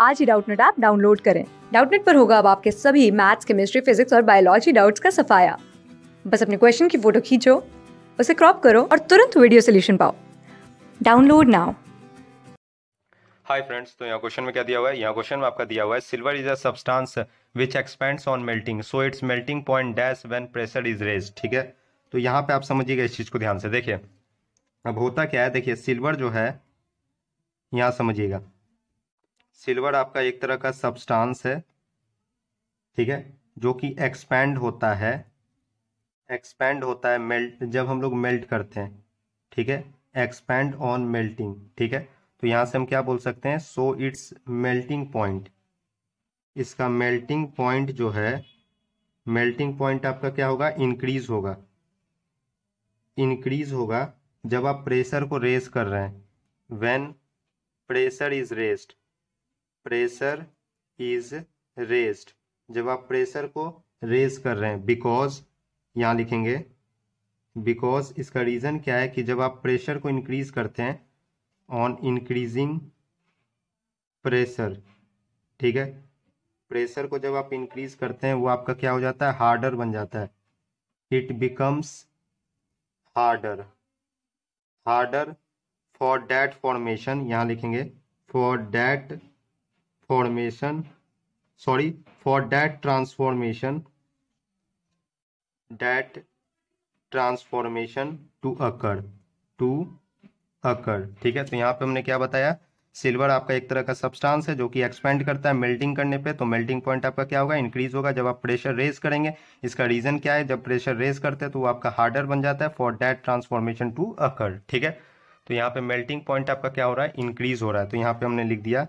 आज ही Doubtnut app download करें डाउटनेट पर होगा अब आपके सभी मैथ्स केमिस्ट्री फिजिक्स और बायोलॉजी डाउट्स का सफाया बस अपने क्वेश्चन की फोटो खींचो उसे क्रॉप करो और तुरंत वीडियो सोल्यूशन पाओ डाउनलोड नाउ हाय फ्रेंड्स तो यहाँ क्वेश्चन में क्या दिया हुआ है यहाँ क्वेश्चन में आपका दिया हुआ है silver is a substance which expands on melting so its melting point dash when pressure is raise ठीक है तो यहाँ पे आप समझिएगा इस चीज़ को ध्यान से देखिए अब होता क्या है देखिए सिल्वर जो है यहाँ समझिएगा सिल्वर आपका एक तरह का सब्सटेंस है ठीक है जो कि एक्सपैंड होता है एक्सपैंड होता है मेल्ट जब हम लोग मेल्ट करते हैं ठीक है एक्सपैंड ऑन मेल्टिंग ठीक है तो यहां से हम क्या बोल सकते हैं सो इट्स मेल्टिंग पॉइंट इसका मेल्टिंग पॉइंट जो है मेल्टिंग पॉइंट आपका क्या होगा इंक्रीज होगा इंक्रीज होगा जब आप प्रेशर को रेज कर रहे हैं when pressure is raised pressure is raised जब आप प्रेशर को रेज कर रहे हैं बिकॉज यहां लिखेंगे बिकॉज इसका रीज़न क्या है कि जब आप प्रेशर को इंक्रीज करते हैं ऑन इंक्रीजिंग प्रेशर ठीक है प्रेशर को जब आप इंक्रीज करते हैं वो आपका क्या हो जाता है हार्डर बन जाता है it becomes harder harder for that formation यहाँ लिखेंगे for that formation sorry for that transformation that transformation to occur to occur ठीक है तो यहाँ पे हमने क्या बताया सिल्वर आपका एक तरह का सब्सटेंस है जो कि एक्सपेंड करता है मेल्टिंग करने पे तो मेल्टिंग पॉइंट आपका क्या होगा इंक्रीज होगा जब आप प्रेशर रेज करेंगे इसका रीजन क्या है जब प्रेशर रेज करते हैं तो वो आपका हार्डर बन जाता है for that transformation to occur ठीक है तो यहाँ पे मेल्टिंग पॉइंट आपका क्या हो रहा है इंक्रीज हो रहा है तो यहाँ पे हमने लिख दिया